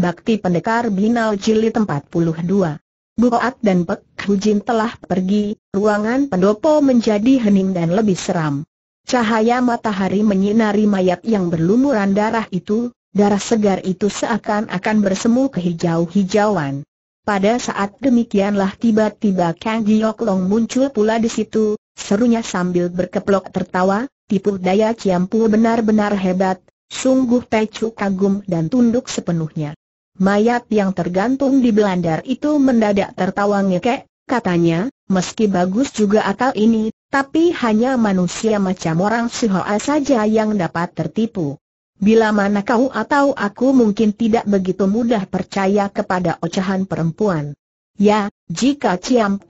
Bakti Pendekar Binal Jilid 42 Buat dan Pek Hujin telah pergi, ruangan pendopo menjadi hening dan lebih seram. Cahaya matahari menyinari mayat yang berlumuran darah itu, darah segar itu seakan-akan bersemu hijau hijauan Pada saat demikianlah tiba-tiba Kang Giok Long muncul pula di situ, serunya sambil berkeplok tertawa, tipu daya Ciampu benar-benar hebat, sungguh Tecu kagum dan tunduk sepenuhnya. Mayat yang tergantung di belandar itu mendadak tertawa ngekek, katanya, meski bagus juga akal ini, tapi hanya manusia macam orang sihoa saja yang dapat tertipu. Bila mana kau atau aku mungkin tidak begitu mudah percaya kepada ocahan perempuan. Ya, jika Ciam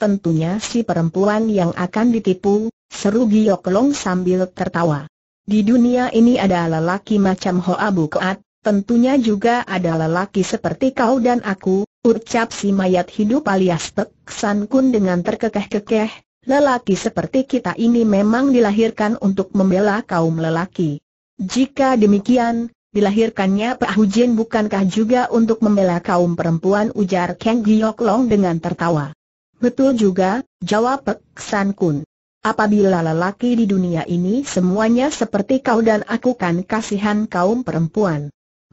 tentunya si perempuan yang akan ditipu, seru Giok Long sambil tertawa. Di dunia ini ada lelaki macam Hoa Bukoat, Tentunya juga ada lelaki seperti kau dan aku, ucap si mayat hidup alias Tek San Kun dengan terkekeh-kekeh, lelaki seperti kita ini memang dilahirkan untuk membela kaum lelaki. Jika demikian, dilahirkannya Pak Hujin bukankah juga untuk membela kaum perempuan ujar Kang Giok Long dengan tertawa. Betul juga, jawab Pek San Kun. Apabila lelaki di dunia ini semuanya seperti kau dan aku kan kasihan kaum perempuan.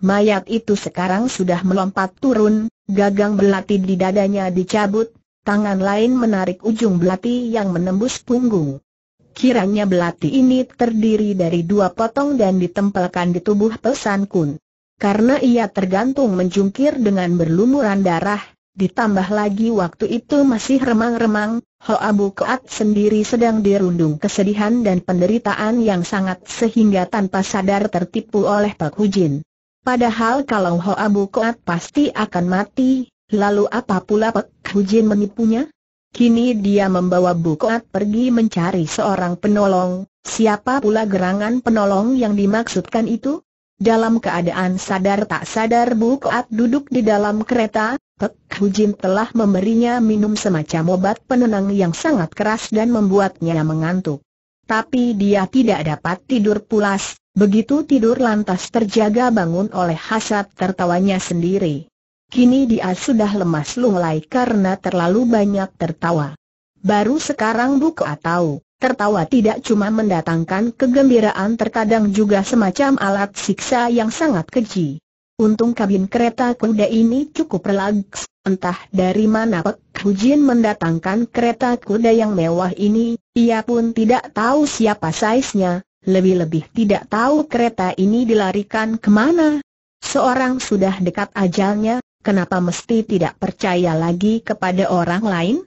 Mayat itu sekarang sudah melompat turun, gagang belati di dadanya dicabut, tangan lain menarik ujung belati yang menembus punggung. Kiranya belati ini terdiri dari dua potong dan ditempelkan di tubuh Pesan Kun. Karena ia tergantung menjungkir dengan berlumuran darah, ditambah lagi waktu itu masih remang-remang, Abu Keat sendiri sedang dirundung kesedihan dan penderitaan yang sangat sehingga tanpa sadar tertipu oleh Pak Hujin. Padahal kalau Hoa Bukoat pasti akan mati, lalu apa pula Pek Hujin menipunya? Kini dia membawa Bukoat pergi mencari seorang penolong, siapa pula gerangan penolong yang dimaksudkan itu? Dalam keadaan sadar tak sadar Bukoat duduk di dalam kereta, Pek Hujin telah memberinya minum semacam obat penenang yang sangat keras dan membuatnya mengantuk. Tapi dia tidak dapat tidur pulas, Begitu tidur lantas terjaga bangun oleh hasad tertawanya sendiri. Kini dia sudah lemas lunglai karena terlalu banyak tertawa. Baru sekarang Buka tahu, tertawa tidak cuma mendatangkan kegembiraan terkadang juga semacam alat siksa yang sangat keji. Untung kabin kereta kuda ini cukup relaks, entah dari mana Pek Hujin mendatangkan kereta kuda yang mewah ini, ia pun tidak tahu siapa saiznya, lebih-lebih tidak tahu kereta ini dilarikan kemana. Seorang sudah dekat ajalnya, kenapa mesti tidak percaya lagi kepada orang lain?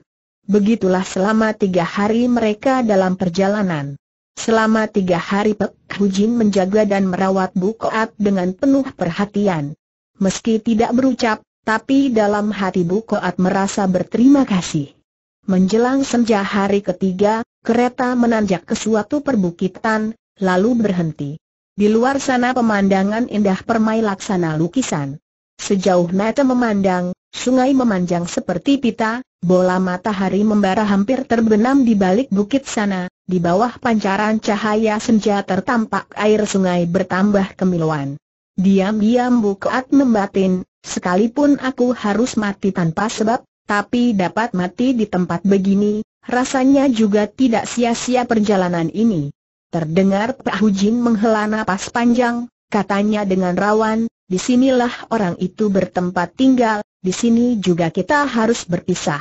Begitulah selama tiga hari mereka dalam perjalanan. Selama tiga hari Pek Hujin menjaga dan merawat Bukoat dengan penuh perhatian. Meski tidak berucap, tapi dalam hati Bukoat merasa berterima kasih. Menjelang senja hari ketiga, kereta menanjak ke suatu perbukitan, lalu berhenti. Di luar sana pemandangan indah permai laksana lukisan. Sejauh mata memandang, sungai memanjang seperti pita, bola matahari membara hampir terbenam di balik bukit sana, di bawah pancaran cahaya senja tertampak air sungai bertambah kemiluan. Diam-diam bukaat membatin, sekalipun aku harus mati tanpa sebab, tapi dapat mati di tempat begini, rasanya juga tidak sia-sia perjalanan ini. Terdengar Pak Jin menghela napas panjang, katanya dengan rawan, disinilah orang itu bertempat tinggal, di sini juga kita harus berpisah.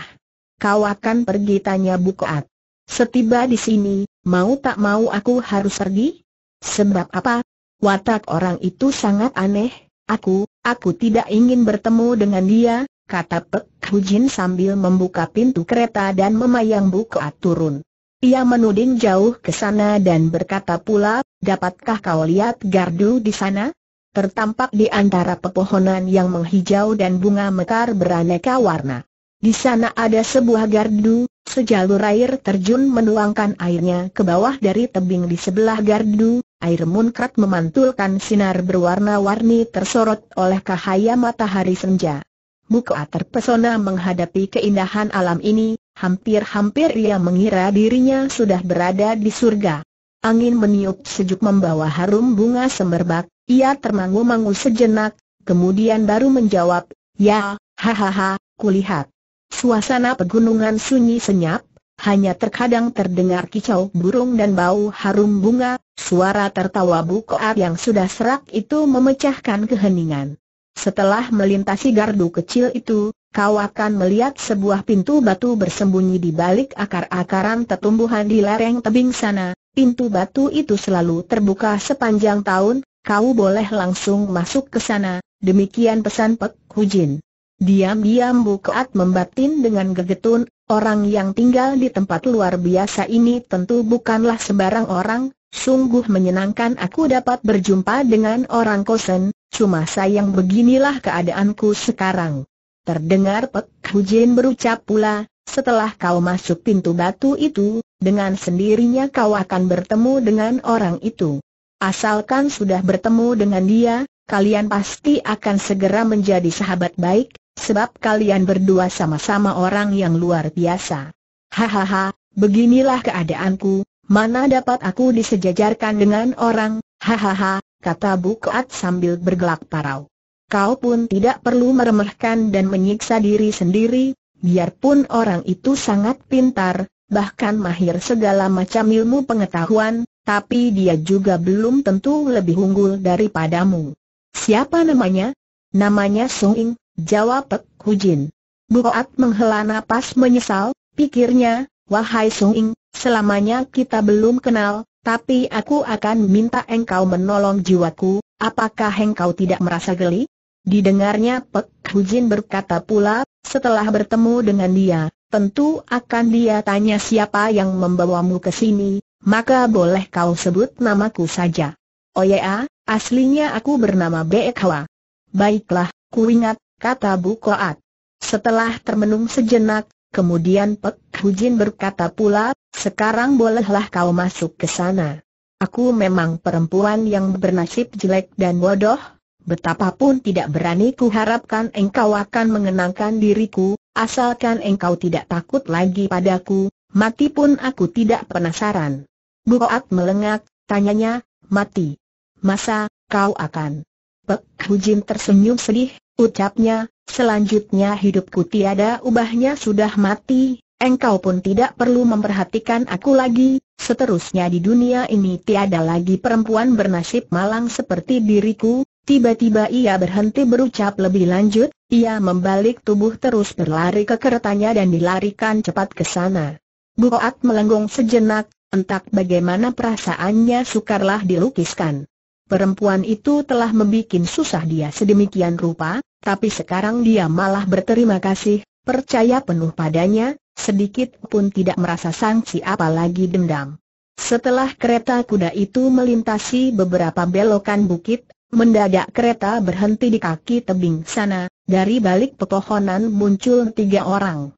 Kau akan pergi tanya Bukoat. Setiba di sini, mau tak mau aku harus pergi? Sebab apa? Watak orang itu sangat aneh, aku, aku tidak ingin bertemu dengan dia, kata Pek Hujin sambil membuka pintu kereta dan memayang Bukoat turun. Ia menuding jauh ke sana dan berkata pula, dapatkah kau lihat gardu di sana? Tertampak di antara pepohonan yang menghijau dan bunga mekar beraneka warna. Di sana ada sebuah gardu, sejalur air terjun menuangkan airnya ke bawah dari tebing di sebelah gardu, air munkrat memantulkan sinar berwarna-warni tersorot oleh cahaya matahari senja. Muka terpesona menghadapi keindahan alam ini, Hampir-hampir ia mengira dirinya sudah berada di surga. Angin meniup sejuk membawa harum bunga semerbak, ia termangu-mangu sejenak, kemudian baru menjawab, ya, hahaha, kulihat. Suasana pegunungan sunyi senyap, hanya terkadang terdengar kicau burung dan bau harum bunga, suara tertawa bukoat yang sudah serak itu memecahkan keheningan. Setelah melintasi gardu kecil itu, kau akan melihat sebuah pintu batu bersembunyi di balik akar-akaran tetumbuhan di lereng tebing sana. Pintu batu itu selalu terbuka sepanjang tahun, kau boleh langsung masuk ke sana. Demikian pesan Pek Hujin. Diam-diam Bukaat membatin dengan gegetun, orang yang tinggal di tempat luar biasa ini tentu bukanlah sembarang orang, Sungguh menyenangkan aku dapat berjumpa dengan orang kosen, cuma sayang beginilah keadaanku sekarang. Terdengar Pek Hujin berucap pula, setelah kau masuk pintu batu itu, dengan sendirinya kau akan bertemu dengan orang itu. Asalkan sudah bertemu dengan dia, kalian pasti akan segera menjadi sahabat baik, sebab kalian berdua sama-sama orang yang luar biasa. Hahaha, beginilah keadaanku, mana dapat aku disejajarkan dengan orang, hahaha, kata Bukoat sambil bergelak parau kau pun tidak perlu meremehkan dan menyiksa diri sendiri, biarpun orang itu sangat pintar, bahkan mahir segala macam ilmu pengetahuan, tapi dia juga belum tentu lebih unggul daripadamu. Siapa namanya? Namanya Sung jawab Pek Hujin. Buat menghela napas menyesal, pikirnya, wahai Sung selamanya kita belum kenal, tapi aku akan minta engkau menolong jiwaku, apakah engkau tidak merasa geli? Didengarnya Pek Hujin berkata pula, setelah bertemu dengan dia, tentu akan dia tanya siapa yang membawamu ke sini, maka boleh kau sebut namaku saja. Oh ya, aslinya aku bernama Bekwa. Baiklah, ku ingat, kata Bu Koat. Setelah termenung sejenak, kemudian Pek Hujin berkata pula, sekarang bolehlah kau masuk ke sana. Aku memang perempuan yang bernasib jelek dan bodoh, betapapun tidak berani harapkan engkau akan mengenangkan diriku, asalkan engkau tidak takut lagi padaku, mati pun aku tidak penasaran. Buat melengak, tanyanya, mati. Masa, kau akan? Pek Hujin tersenyum sedih, ucapnya, selanjutnya hidupku tiada ubahnya sudah mati, Engkau pun tidak perlu memperhatikan aku lagi, seterusnya di dunia ini tiada lagi perempuan bernasib malang seperti diriku, Tiba-tiba ia berhenti berucap lebih lanjut, ia membalik tubuh terus berlari ke keretanya dan dilarikan cepat ke sana. Buat melenggung sejenak, Entah bagaimana perasaannya sukarlah dilukiskan. Perempuan itu telah membuat susah dia sedemikian rupa, tapi sekarang dia malah berterima kasih, percaya penuh padanya, Sedikit pun tidak merasa sanksi apalagi dendam. Setelah kereta kuda itu melintasi beberapa belokan bukit, mendadak kereta berhenti di kaki tebing sana, dari balik pepohonan muncul tiga orang.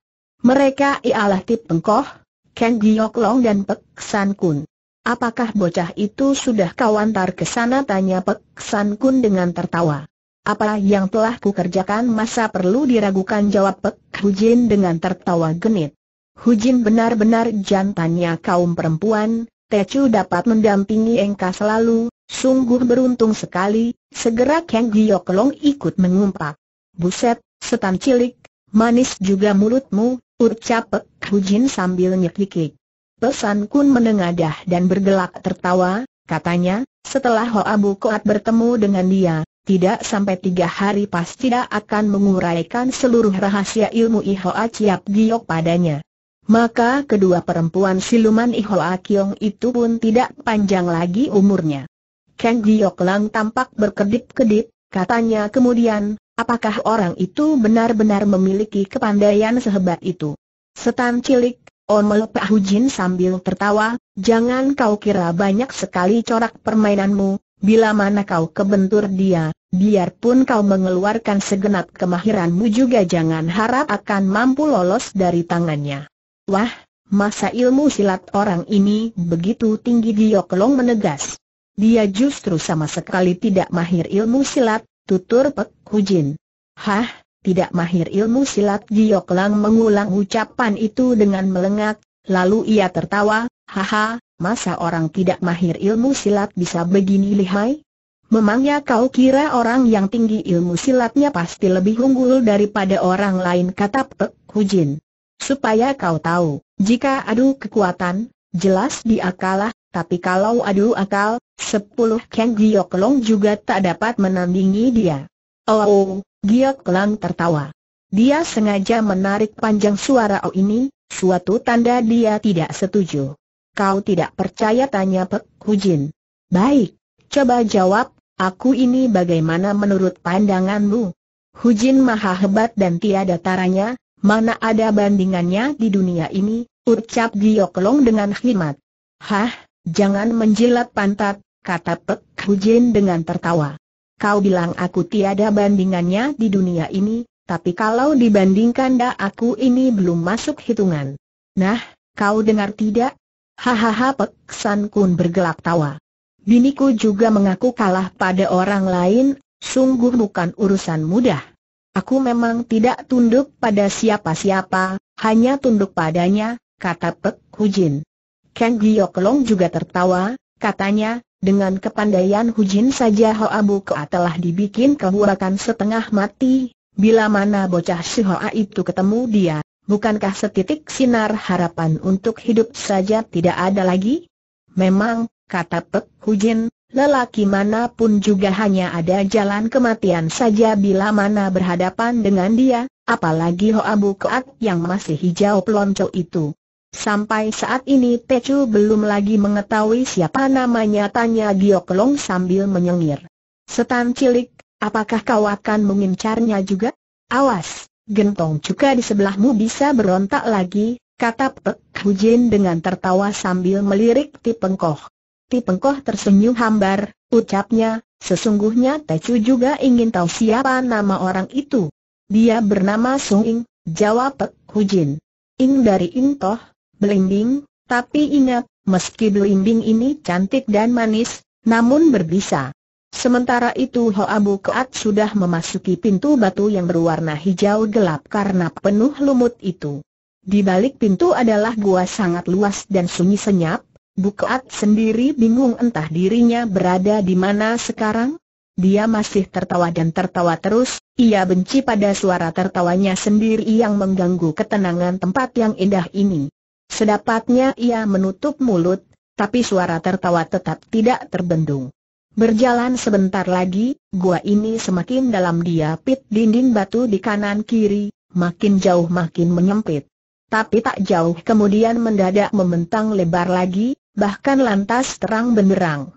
Mereka ialah Tip Pengkoh, Ken Giok Long dan Pek San Kun. Apakah bocah itu sudah kawantar ke sana? Tanya Pek San Kun dengan tertawa. Apa yang telah ku kerjakan masa perlu diragukan jawab Pek Hujin dengan tertawa genit. Hujin benar-benar jantannya kaum perempuan, Tecu dapat mendampingi Engka selalu, sungguh beruntung sekali, segera Kang Long ikut mengumpat. Buset, setan cilik, manis juga mulutmu, ucap Pek Hujin sambil nyekikik. Pesan kun menengadah dan bergelak tertawa, katanya, setelah Hoa Bu Koat bertemu dengan dia, tidak sampai tiga hari pasti dia akan menguraikan seluruh rahasia ilmu Ihoa Chiap Giok padanya. Maka kedua perempuan siluman Ihoa Kiong itu pun tidak panjang lagi umurnya. Kang Giok Lang tampak berkedip-kedip, katanya kemudian, apakah orang itu benar-benar memiliki kepandaian sehebat itu? Setan cilik, Omel hujin sambil tertawa, jangan kau kira banyak sekali corak permainanmu, Bila mana kau kebentur dia, Biarpun kau mengeluarkan segenap kemahiranmu juga jangan harap akan mampu lolos dari tangannya. Wah, masa ilmu silat orang ini begitu tinggi Giok Long menegas. Dia justru sama sekali tidak mahir ilmu silat, tutur Pek Hujin. Hah, tidak mahir ilmu silat Giok Long mengulang ucapan itu dengan melengak, lalu ia tertawa, haha, masa orang tidak mahir ilmu silat bisa begini lihai? Memangnya kau kira orang yang tinggi ilmu silatnya pasti lebih unggul daripada orang lain kata Pek Hujin. Supaya kau tahu, jika adu kekuatan, jelas dia kalah, tapi kalau adu akal, sepuluh Kang Giok Long juga tak dapat menandingi dia. Oh, oh Giok Long tertawa. Dia sengaja menarik panjang suara oh ini, suatu tanda dia tidak setuju. Kau tidak percaya tanya Pek Jin. Baik, coba jawab Aku ini bagaimana menurut pandanganmu? Hujin maha hebat dan tiada taranya, mana ada bandingannya di dunia ini, ucap Gioklong dengan khidmat. Hah, jangan menjilat pantat, kata Pek Hujin dengan tertawa. Kau bilang aku tiada bandingannya di dunia ini, tapi kalau dibandingkan dah aku ini belum masuk hitungan. Nah, kau dengar tidak? Hahaha Pek San Kun bergelak tawa biniku juga mengaku kalah pada orang lain, sungguh bukan urusan mudah. Aku memang tidak tunduk pada siapa-siapa, hanya tunduk padanya, kata Pek Hujin. Kang Kelong juga tertawa, katanya, dengan kepandaian Hujin saja Hoa Bukoa telah dibikin kebuakan setengah mati, bila mana bocah si Hoa itu ketemu dia, bukankah setitik sinar harapan untuk hidup saja tidak ada lagi? Memang, kata Pek Hujin, lelaki manapun juga hanya ada jalan kematian saja bila mana berhadapan dengan dia, apalagi Hoa Keat yang masih hijau pelonco itu. Sampai saat ini Pecu belum lagi mengetahui siapa namanya tanya Giok Long sambil menyengir. Setan cilik, apakah kau akan mengincarnya juga? Awas, gentong juga di sebelahmu bisa berontak lagi, kata Pek Hujin dengan tertawa sambil melirik Tipengkoh. Ti Pengkoh tersenyum hambar, ucapnya, sesungguhnya Tecu juga ingin tahu siapa nama orang itu. Dia bernama Sung Ing, jawab Pek Jin. Ing dari Ing Toh, Belimbing, tapi ingat, meski Belimbing ini cantik dan manis, namun berbisa. Sementara itu Ho Abu Keat sudah memasuki pintu batu yang berwarna hijau gelap karena penuh lumut itu. Di balik pintu adalah gua sangat luas dan sunyi senyap, Bukaat sendiri bingung entah dirinya berada di mana sekarang? Dia masih tertawa dan tertawa terus, ia benci pada suara tertawanya sendiri yang mengganggu ketenangan tempat yang indah ini. Sedapatnya ia menutup mulut, tapi suara tertawa tetap tidak terbendung. Berjalan sebentar lagi, gua ini semakin dalam dia pit dinding batu di kanan kiri, makin jauh makin menyempit. Tapi tak jauh kemudian mendadak membentang lebar lagi, bahkan lantas terang benderang.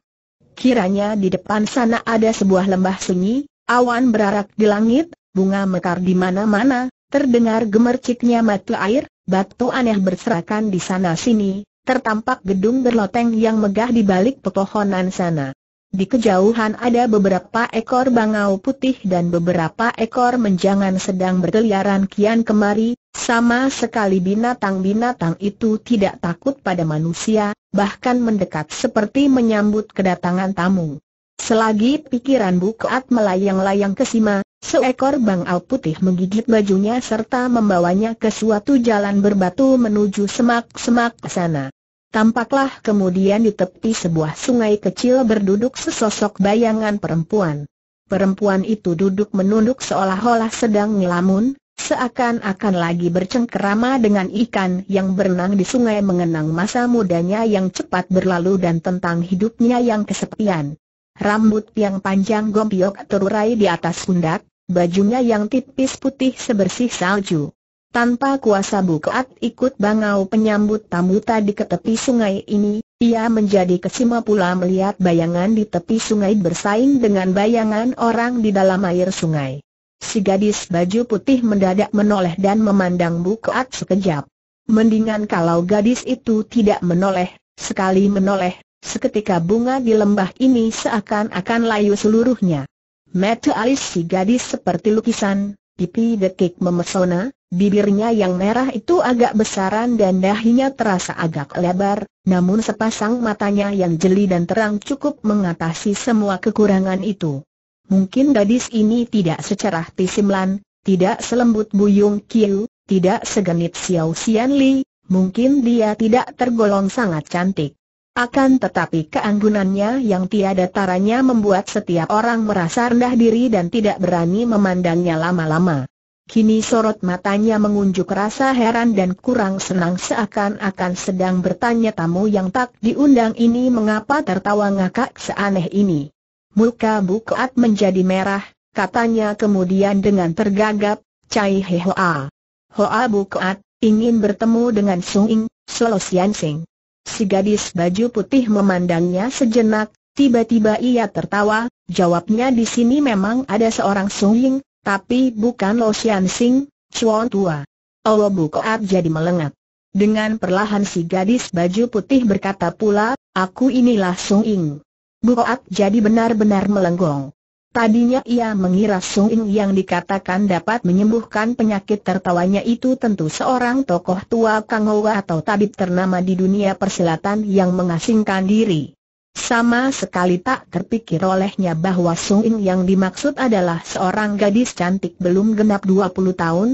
Kiranya di depan sana ada sebuah lembah sunyi, awan berarak di langit, bunga mekar di mana-mana, terdengar gemerciknya mata air, batu aneh berserakan di sana-sini, tertampak gedung berloteng yang megah di balik pepohonan sana. Di kejauhan ada beberapa ekor bangau putih dan beberapa ekor menjangan sedang berkeliaran kian kemari, sama sekali binatang-binatang itu tidak takut pada manusia, bahkan mendekat seperti menyambut kedatangan tamu. Selagi pikiran Bukat melayang-layang ke Sima, seekor bangau putih menggigit bajunya serta membawanya ke suatu jalan berbatu menuju semak-semak ke sana. Tampaklah kemudian di tepi sebuah sungai kecil berduduk sesosok bayangan perempuan. Perempuan itu duduk menunduk seolah-olah sedang ngelamun, seakan-akan lagi bercengkerama dengan ikan yang berenang di sungai mengenang masa mudanya yang cepat berlalu dan tentang hidupnya yang kesepian. Rambut yang panjang gompiok terurai di atas pundak, bajunya yang tipis putih sebersih salju. Tanpa kuasa bukaat ikut bangau penyambut tamu tadi ke tepi sungai ini, ia menjadi kesima pula melihat bayangan di tepi sungai bersaing dengan bayangan orang di dalam air sungai. Si gadis baju putih mendadak menoleh dan memandang Bukoat sekejap. Mendingan kalau gadis itu tidak menoleh, sekali menoleh, seketika bunga di lembah ini seakan-akan layu seluruhnya. Mata alis si gadis seperti lukisan, pipi dekik memesona, bibirnya yang merah itu agak besaran dan dahinya terasa agak lebar, namun sepasang matanya yang jeli dan terang cukup mengatasi semua kekurangan itu. Mungkin gadis ini tidak secerah Tisimlan, tidak selembut Buyung Kiu, tidak segenit Xiao Xian Li, mungkin dia tidak tergolong sangat cantik. Akan tetapi keanggunannya yang tiada taranya membuat setiap orang merasa rendah diri dan tidak berani memandangnya lama-lama. Kini sorot matanya mengunjuk rasa heran dan kurang senang seakan-akan sedang bertanya tamu yang tak diundang ini mengapa tertawa ngakak seaneh ini. Muka Bukoat menjadi merah, katanya kemudian dengan tergagap, Cai He Hoa. Hoa Bukoat, ingin bertemu dengan Sung Ing, Solo Sian Sing. Si gadis baju putih memandangnya sejenak, tiba-tiba ia tertawa, jawabnya di sini memang ada seorang Sung Ing, tapi bukan Lo Sian Sing, Chuan Tua. Awo Bukoat jadi melengat. Dengan perlahan si gadis baju putih berkata pula, aku inilah Sung Ing. Buat jadi benar-benar melenggong. Tadinya ia mengira Sung In yang dikatakan dapat menyembuhkan penyakit tertawanya itu tentu seorang tokoh tua Kang Kangowa atau tabib ternama di dunia persilatan yang mengasingkan diri. Sama sekali tak terpikir olehnya bahwa Sung In yang dimaksud adalah seorang gadis cantik belum genap 20 tahun.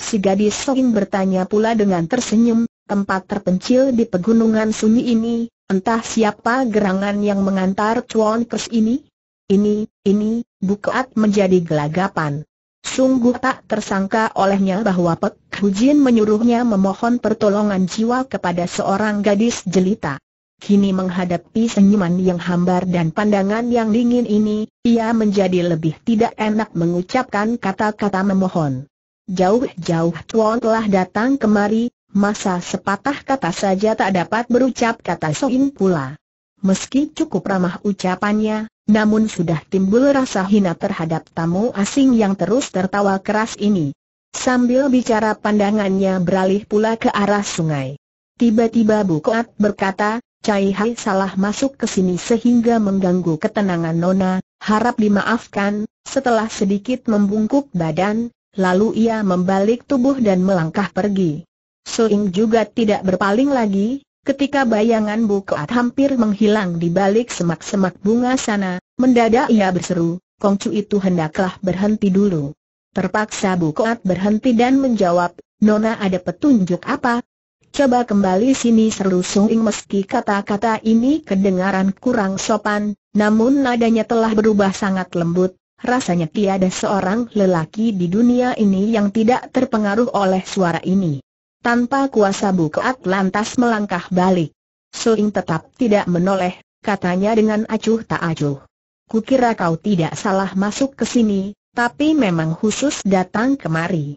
Si gadis Sung In bertanya pula dengan tersenyum, tempat terpencil di pegunungan sunyi ini, entah siapa gerangan yang mengantar Chuan Kes ini? Ini, ini, bukaat menjadi gelagapan. Sungguh tak tersangka olehnya bahwa Pek Hujin menyuruhnya memohon pertolongan jiwa kepada seorang gadis jelita. Kini menghadapi senyuman yang hambar dan pandangan yang dingin ini, ia menjadi lebih tidak enak mengucapkan kata-kata memohon. Jauh-jauh Chuan telah datang kemari, Masa sepatah kata saja tak dapat berucap kata soin pula. Meski cukup ramah ucapannya, namun sudah timbul rasa hina terhadap tamu asing yang terus tertawa keras ini. Sambil bicara pandangannya beralih pula ke arah sungai. Tiba-tiba bu koat berkata, Cai Hai salah masuk ke sini sehingga mengganggu ketenangan Nona, harap dimaafkan, setelah sedikit membungkuk badan, lalu ia membalik tubuh dan melangkah pergi. Suing juga tidak berpaling lagi, ketika bayangan Koat hampir menghilang di balik semak-semak bunga sana, mendadak ia berseru, Kongcu itu hendaklah berhenti dulu. Terpaksa Koat berhenti dan menjawab, Nona ada petunjuk apa? Coba kembali sini seru Soing meski kata-kata ini kedengaran kurang sopan, namun nadanya telah berubah sangat lembut, rasanya tiada seorang lelaki di dunia ini yang tidak terpengaruh oleh suara ini. Tanpa kuasa bukaat lantas melangkah balik. Suing tetap tidak menoleh, katanya dengan acuh tak acuh. Kukira kau tidak salah masuk ke sini, tapi memang khusus datang kemari.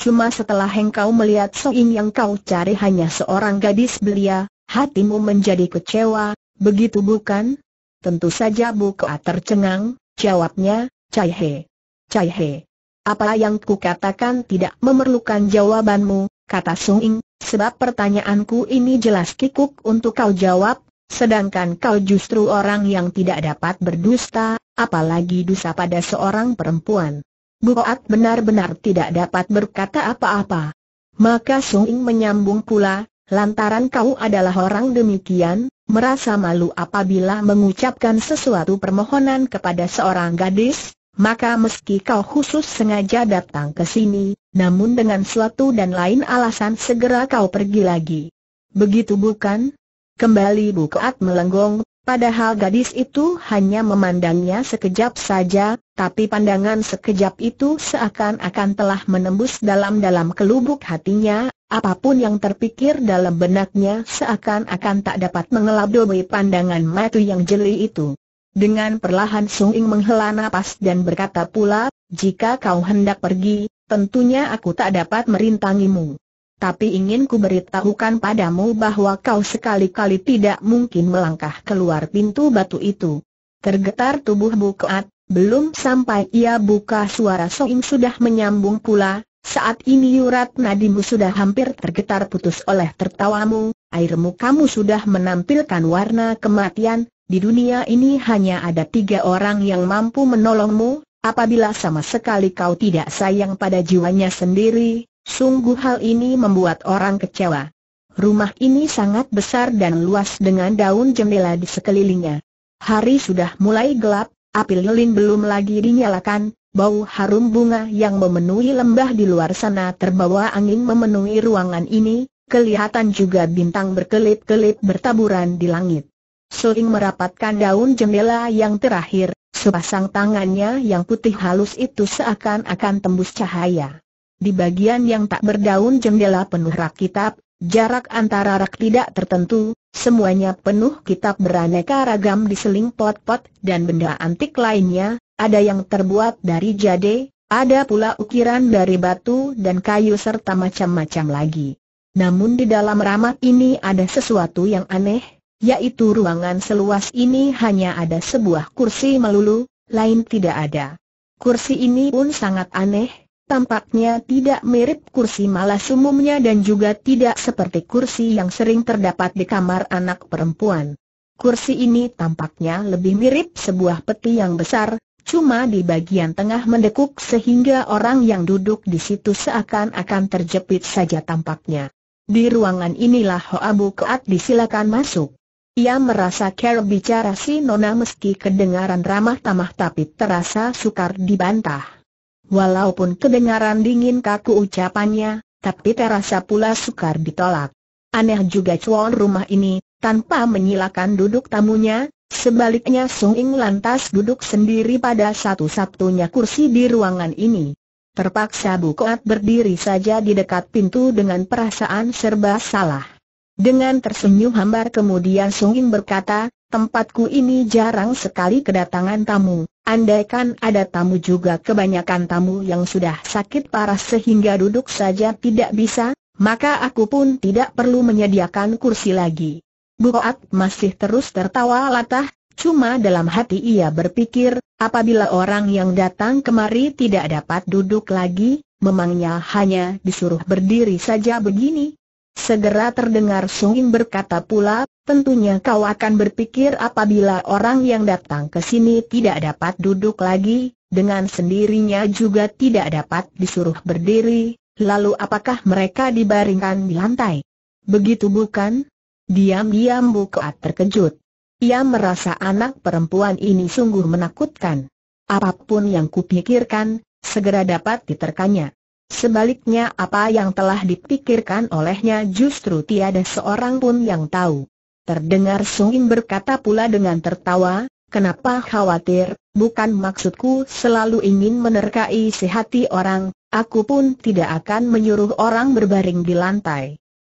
Cuma setelah engkau melihat Suing yang kau cari hanya seorang gadis belia, hatimu menjadi kecewa, begitu bukan? Tentu saja bukaat tercengang, jawabnya, caihe, caihe. Apa yang kukatakan tidak memerlukan jawabanmu, kata Sung Ing, sebab pertanyaanku ini jelas kikuk untuk kau jawab, sedangkan kau justru orang yang tidak dapat berdusta, apalagi dusta pada seorang perempuan. Buat benar-benar tidak dapat berkata apa-apa. Maka Sung Ing menyambung pula, lantaran kau adalah orang demikian, merasa malu apabila mengucapkan sesuatu permohonan kepada seorang gadis, maka meski kau khusus sengaja datang ke sini, namun dengan suatu dan lain alasan segera kau pergi lagi. Begitu bukan? Kembali Bukaat melenggong, padahal gadis itu hanya memandangnya sekejap saja, tapi pandangan sekejap itu seakan-akan telah menembus dalam-dalam kelubuk hatinya, apapun yang terpikir dalam benaknya seakan-akan tak dapat mengelabui pandangan matu yang jeli itu. Dengan perlahan Sung Ing menghela napas dan berkata pula, jika kau hendak pergi, tentunya aku tak dapat merintangimu. Tapi ingin ku beritahukan padamu bahwa kau sekali-kali tidak mungkin melangkah keluar pintu batu itu. Tergetar tubuh Bukoat, belum sampai ia buka suara Soing sudah menyambung pula, saat ini urat nadimu sudah hampir tergetar putus oleh tertawamu, air mukamu sudah menampilkan warna kematian, di dunia ini hanya ada tiga orang yang mampu menolongmu, apabila sama sekali kau tidak sayang pada jiwanya sendiri, sungguh hal ini membuat orang kecewa. Rumah ini sangat besar dan luas dengan daun jendela di sekelilingnya. Hari sudah mulai gelap, api lilin belum lagi dinyalakan, bau harum bunga yang memenuhi lembah di luar sana terbawa angin memenuhi ruangan ini, kelihatan juga bintang berkelip-kelip bertaburan di langit. Suling merapatkan daun jendela yang terakhir, sepasang tangannya yang putih halus itu seakan-akan tembus cahaya. Di bagian yang tak berdaun jendela penuh rak kitab, jarak antara rak tidak tertentu, semuanya penuh kitab beraneka ragam diseling pot-pot dan benda antik lainnya, ada yang terbuat dari jade, ada pula ukiran dari batu dan kayu serta macam-macam lagi. Namun di dalam ramat ini ada sesuatu yang aneh, yaitu ruangan seluas ini hanya ada sebuah kursi melulu, lain tidak ada. Kursi ini pun sangat aneh, tampaknya tidak mirip kursi malas umumnya dan juga tidak seperti kursi yang sering terdapat di kamar anak perempuan. Kursi ini tampaknya lebih mirip sebuah peti yang besar, cuma di bagian tengah mendekuk sehingga orang yang duduk di situ seakan-akan terjepit saja tampaknya. Di ruangan inilah Hoa Bu Keat disilakan masuk. Ia merasa care bicara si Nona meski kedengaran ramah tamah tapi terasa sukar dibantah. Walaupun kedengaran dingin kaku ucapannya, tapi terasa pula sukar ditolak. Aneh juga cuan rumah ini, tanpa menyilakan duduk tamunya, sebaliknya Sung Ing lantas duduk sendiri pada satu-satunya kursi di ruangan ini. Terpaksa Koat berdiri saja di dekat pintu dengan perasaan serba salah. Dengan tersenyum hambar kemudian Sungin berkata, tempatku ini jarang sekali kedatangan tamu. Andaikan ada tamu juga kebanyakan tamu yang sudah sakit parah sehingga duduk saja tidak bisa, maka aku pun tidak perlu menyediakan kursi lagi. Buat masih terus tertawa latah, cuma dalam hati ia berpikir, apabila orang yang datang kemari tidak dapat duduk lagi, memangnya hanya disuruh berdiri saja begini, Segera terdengar Sungin berkata pula, tentunya kau akan berpikir apabila orang yang datang ke sini tidak dapat duduk lagi, dengan sendirinya juga tidak dapat disuruh berdiri, lalu apakah mereka dibaringkan di lantai? Begitu bukan? Diam-diam Bukaat terkejut. Ia merasa anak perempuan ini sungguh menakutkan. Apapun yang kupikirkan, segera dapat diterkannya Sebaliknya apa yang telah dipikirkan olehnya justru tiada seorang pun yang tahu. Terdengar In berkata pula dengan tertawa, kenapa khawatir, bukan maksudku selalu ingin menerkai sehati orang, aku pun tidak akan menyuruh orang berbaring di lantai.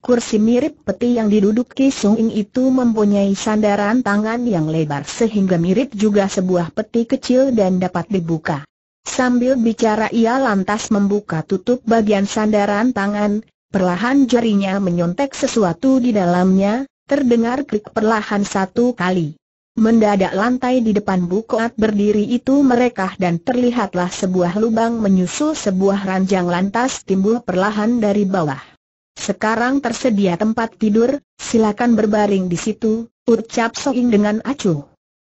Kursi mirip peti yang diduduki Sung In itu mempunyai sandaran tangan yang lebar sehingga mirip juga sebuah peti kecil dan dapat dibuka. Sambil bicara ia lantas membuka tutup bagian sandaran tangan, perlahan jarinya menyontek sesuatu di dalamnya, terdengar klik perlahan satu kali. Mendadak lantai di depan bukoat berdiri itu merekah dan terlihatlah sebuah lubang menyusul sebuah ranjang lantas timbul perlahan dari bawah. Sekarang tersedia tempat tidur, silakan berbaring di situ, ucap Soing dengan acuh.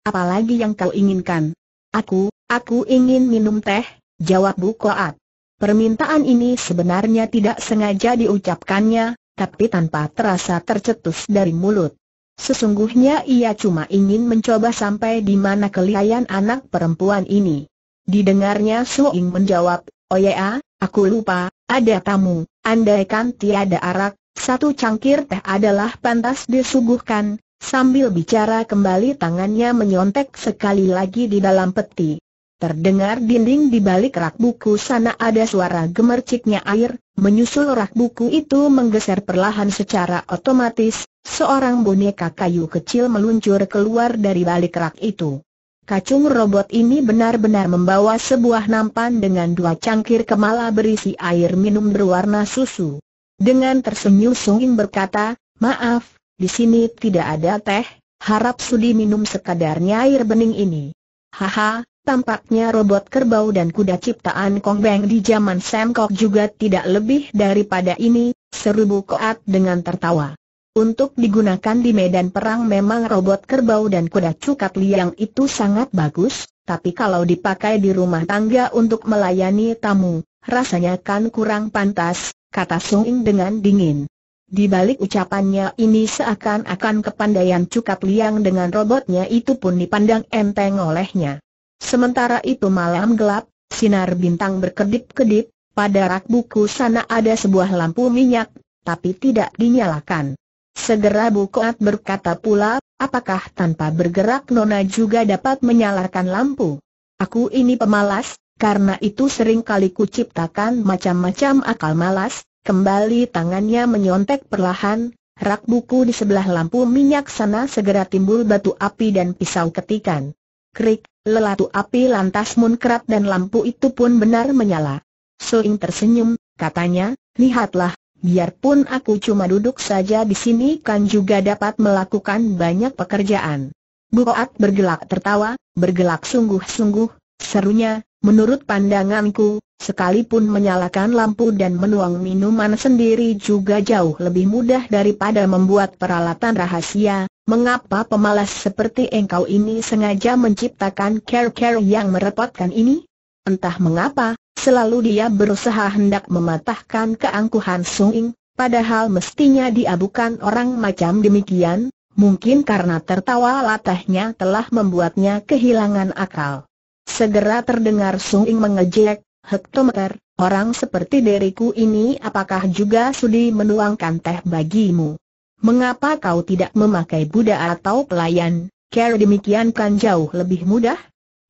Apalagi yang kau inginkan? Aku, Aku ingin minum teh, jawab Bu Koat. Permintaan ini sebenarnya tidak sengaja diucapkannya, tapi tanpa terasa tercetus dari mulut. Sesungguhnya ia cuma ingin mencoba sampai di mana kelihayan anak perempuan ini. Didengarnya Suing menjawab, Oh ya, aku lupa, ada tamu, andaikan tiada arak, satu cangkir teh adalah pantas disuguhkan, sambil bicara kembali tangannya menyontek sekali lagi di dalam peti. Terdengar dinding di balik rak buku sana ada suara gemerciknya air, menyusul rak buku itu menggeser perlahan secara otomatis, seorang boneka kayu kecil meluncur keluar dari balik rak itu. Kacung robot ini benar-benar membawa sebuah nampan dengan dua cangkir kemala berisi air minum berwarna susu. Dengan tersenyum sungging berkata, maaf, di sini tidak ada teh, harap sudi minum sekadarnya air bening ini. Haha, Tampaknya robot kerbau dan kuda ciptaan Kong Beng di zaman Sam Kok juga tidak lebih daripada ini, serubu Koat dengan tertawa. Untuk digunakan di medan perang memang robot kerbau dan kuda cukat liang itu sangat bagus, tapi kalau dipakai di rumah tangga untuk melayani tamu, rasanya kan kurang pantas, kata Sung Ing dengan dingin. Di balik ucapannya ini seakan-akan kepandaian cukat liang dengan robotnya itu pun dipandang enteng olehnya. Sementara itu malam gelap, sinar bintang berkedip-kedip, pada rak buku sana ada sebuah lampu minyak, tapi tidak dinyalakan. Segera Bukoat berkata pula, apakah tanpa bergerak Nona juga dapat menyalakan lampu? Aku ini pemalas, karena itu sering kali kuciptakan macam-macam akal malas, kembali tangannya menyontek perlahan, rak buku di sebelah lampu minyak sana segera timbul batu api dan pisau ketikan. Krik, Lelatu api lantas munkrat dan lampu itu pun benar menyala. Soing tersenyum, katanya, lihatlah, biarpun aku cuma duduk saja di sini kan juga dapat melakukan banyak pekerjaan. Buat bergelak tertawa, bergelak sungguh-sungguh, serunya, Menurut pandanganku, sekalipun menyalakan lampu dan menuang minuman sendiri juga jauh lebih mudah daripada membuat peralatan rahasia, mengapa pemalas seperti engkau ini sengaja menciptakan care-care yang merepotkan ini? Entah mengapa, selalu dia berusaha hendak mematahkan keangkuhan Sung Ing, padahal mestinya dia bukan orang macam demikian, mungkin karena tertawa latahnya telah membuatnya kehilangan akal. Segera terdengar Sung Ing mengejek, Hektometer, orang seperti diriku ini apakah juga sudi menuangkan teh bagimu? Mengapa kau tidak memakai Buddha atau pelayan? kau demikian kan jauh lebih mudah?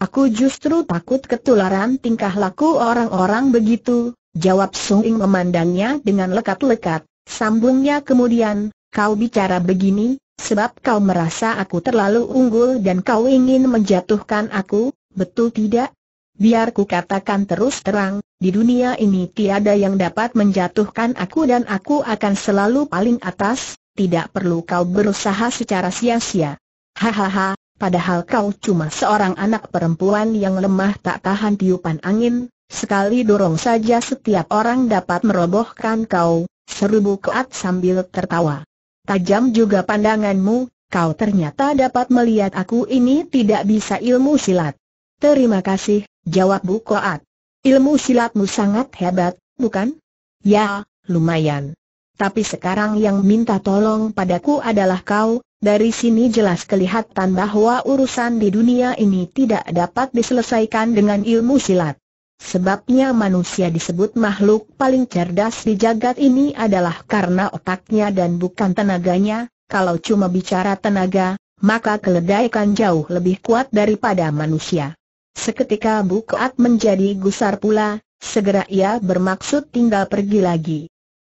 Aku justru takut ketularan tingkah laku orang-orang begitu, jawab Sung Ing memandangnya dengan lekat-lekat, sambungnya kemudian, kau bicara begini, sebab kau merasa aku terlalu unggul dan kau ingin menjatuhkan aku, betul tidak? Biar ku katakan terus terang, di dunia ini tiada yang dapat menjatuhkan aku dan aku akan selalu paling atas, tidak perlu kau berusaha secara sia-sia. Hahaha, padahal kau cuma seorang anak perempuan yang lemah tak tahan tiupan angin, sekali dorong saja setiap orang dapat merobohkan kau, seru keat sambil tertawa. Tajam juga pandanganmu, kau ternyata dapat melihat aku ini tidak bisa ilmu silat. Terima kasih, jawab Bu Koat. Ilmu silatmu sangat hebat, bukan? Ya, lumayan. Tapi sekarang yang minta tolong padaku adalah kau, dari sini jelas kelihatan bahwa urusan di dunia ini tidak dapat diselesaikan dengan ilmu silat. Sebabnya manusia disebut makhluk paling cerdas di jagat ini adalah karena otaknya dan bukan tenaganya, kalau cuma bicara tenaga, maka keledai kan jauh lebih kuat daripada manusia. Seketika Bukoat menjadi gusar pula, segera ia bermaksud tinggal pergi lagi.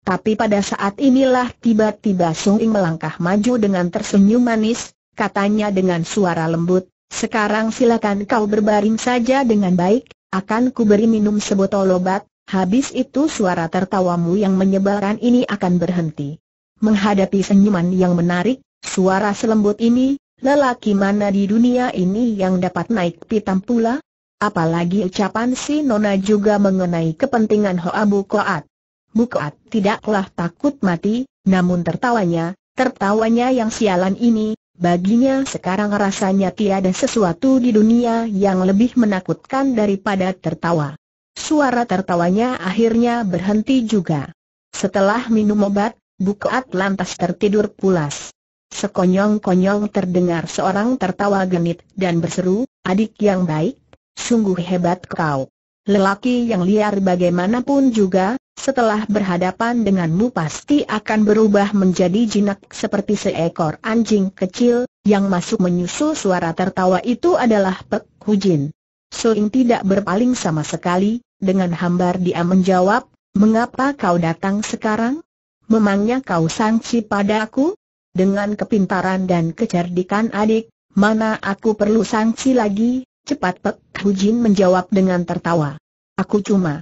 Tapi pada saat inilah tiba-tiba Sung Ing melangkah maju dengan tersenyum manis, katanya dengan suara lembut, sekarang silakan kau berbaring saja dengan baik, akan ku beri minum sebotol obat, habis itu suara tertawamu yang menyebalkan ini akan berhenti. Menghadapi senyuman yang menarik, suara selembut ini, Lelaki mana di dunia ini yang dapat naik pitam pula? Apalagi ucapan si Nona juga mengenai kepentingan Hoa Bukoat. Bukoat tidaklah takut mati, namun tertawanya, tertawanya yang sialan ini, baginya sekarang rasanya tiada sesuatu di dunia yang lebih menakutkan daripada tertawa. Suara tertawanya akhirnya berhenti juga. Setelah minum obat, Bukoat lantas tertidur pulas. Sekonyong-konyong terdengar seorang tertawa genit dan berseru, adik yang baik, sungguh hebat kau. Lelaki yang liar bagaimanapun juga, setelah berhadapan denganmu pasti akan berubah menjadi jinak seperti seekor anjing kecil, yang masuk menyusul suara tertawa itu adalah Pek Hujin. Soing tidak berpaling sama sekali, dengan hambar dia menjawab, mengapa kau datang sekarang? Memangnya kau sangsi padaku? dengan kepintaran dan kecerdikan adik, mana aku perlu sanksi lagi, cepat Pek Hujin menjawab dengan tertawa. Aku cuma.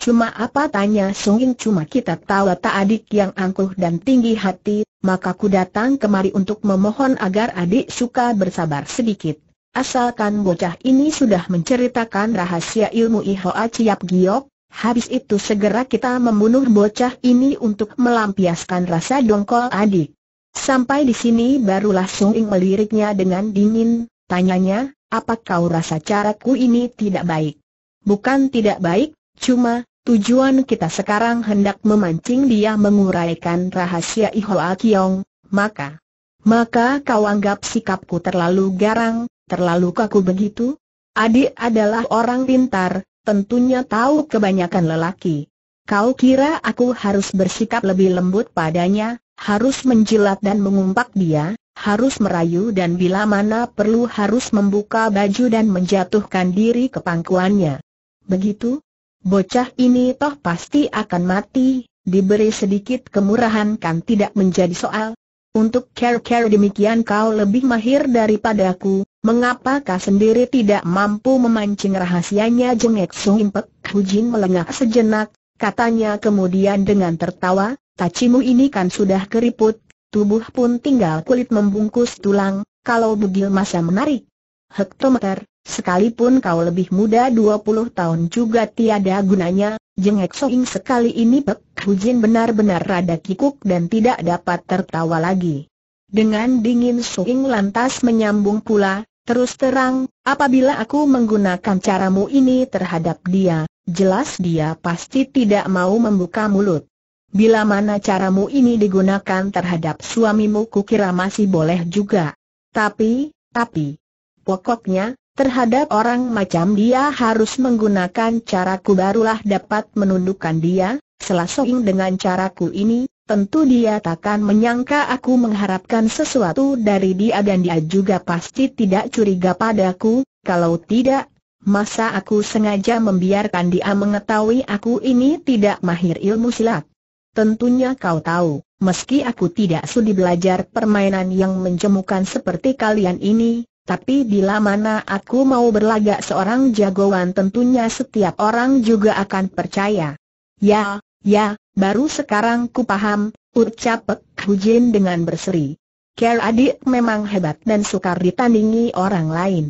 Cuma apa tanya Sungin cuma kita tahu tak adik yang angkuh dan tinggi hati, maka ku datang kemari untuk memohon agar adik suka bersabar sedikit. Asalkan bocah ini sudah menceritakan rahasia ilmu Ihoa Ciap Giok, habis itu segera kita membunuh bocah ini untuk melampiaskan rasa dongkol adik. Sampai di sini barulah Sung Ing meliriknya dengan dingin, tanyanya, apa kau rasa caraku ini tidak baik? Bukan tidak baik, cuma, tujuan kita sekarang hendak memancing dia menguraikan rahasia Ihoa Kiong, maka... Maka kau anggap sikapku terlalu garang, terlalu kaku begitu? Adik adalah orang pintar, tentunya tahu kebanyakan lelaki. Kau kira aku harus bersikap lebih lembut padanya, harus menjilat dan mengumpak dia, harus merayu dan bila mana perlu harus membuka baju dan menjatuhkan diri ke pangkuannya. Begitu? Bocah ini toh pasti akan mati, diberi sedikit kemurahan kan tidak menjadi soal. Untuk care-care demikian kau lebih mahir daripadaku, mengapa kau sendiri tidak mampu memancing rahasianya jengek Sung Impek Hujin melengah sejenak, katanya kemudian dengan tertawa, Tacimu ini kan sudah keriput, tubuh pun tinggal kulit membungkus tulang, kalau bugil masa menarik. Hektometer, sekalipun kau lebih muda 20 tahun juga tiada gunanya, jengek soing sekali ini Pek Hujin benar-benar rada kikuk dan tidak dapat tertawa lagi. Dengan dingin soing lantas menyambung pula, Terus terang, apabila aku menggunakan caramu ini terhadap dia, jelas dia pasti tidak mau membuka mulut. Bila mana caramu ini digunakan terhadap suamimu kukira masih boleh juga. Tapi, tapi, pokoknya, terhadap orang macam dia harus menggunakan caraku barulah dapat menundukkan dia, selasoing dengan caraku ini, tentu dia takkan menyangka aku mengharapkan sesuatu dari dia dan dia juga pasti tidak curiga padaku, kalau tidak, masa aku sengaja membiarkan dia mengetahui aku ini tidak mahir ilmu silat. Tentunya kau tahu, meski aku tidak sudi belajar permainan yang menjemukan seperti kalian ini, tapi bila mana aku mau berlagak seorang jagoan tentunya setiap orang juga akan percaya. Ya, ya, baru sekarang ku paham, ucap Pek Hujin dengan berseri. Ker adik memang hebat dan sukar ditandingi orang lain.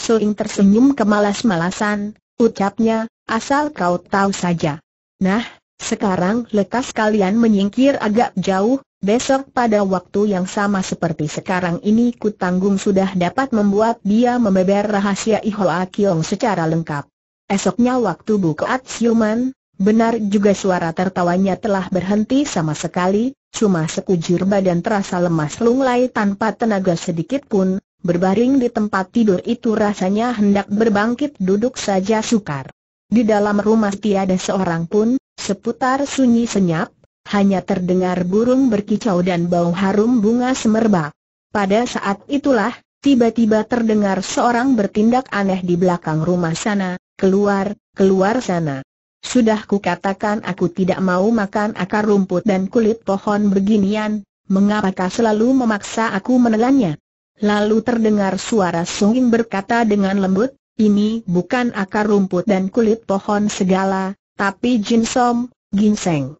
Suing tersenyum kemalas-malasan, ucapnya, asal kau tahu saja. Nah, sekarang lekas kalian menyingkir agak jauh, besok pada waktu yang sama seperti sekarang ini kutanggung sudah dapat membuat dia membeber rahasia Ihoa Kiong secara lengkap. Esoknya waktu bukaat siuman, benar juga suara tertawanya telah berhenti sama sekali, cuma sekujur badan terasa lemas lunglai tanpa tenaga sedikit pun, Berbaring di tempat tidur itu rasanya hendak berbangkit duduk saja sukar. Di dalam rumah tiada seorang pun, Seputar sunyi senyap, hanya terdengar burung berkicau dan bau harum bunga semerbak. Pada saat itulah, tiba-tiba terdengar seorang bertindak aneh di belakang rumah sana, keluar, keluar sana. Sudah kukatakan aku tidak mau makan akar rumput dan kulit pohon beginian, mengapakah selalu memaksa aku menelannya? Lalu terdengar suara Sunging berkata dengan lembut, ini bukan akar rumput dan kulit pohon segala, tapi Jin Som, ginseng,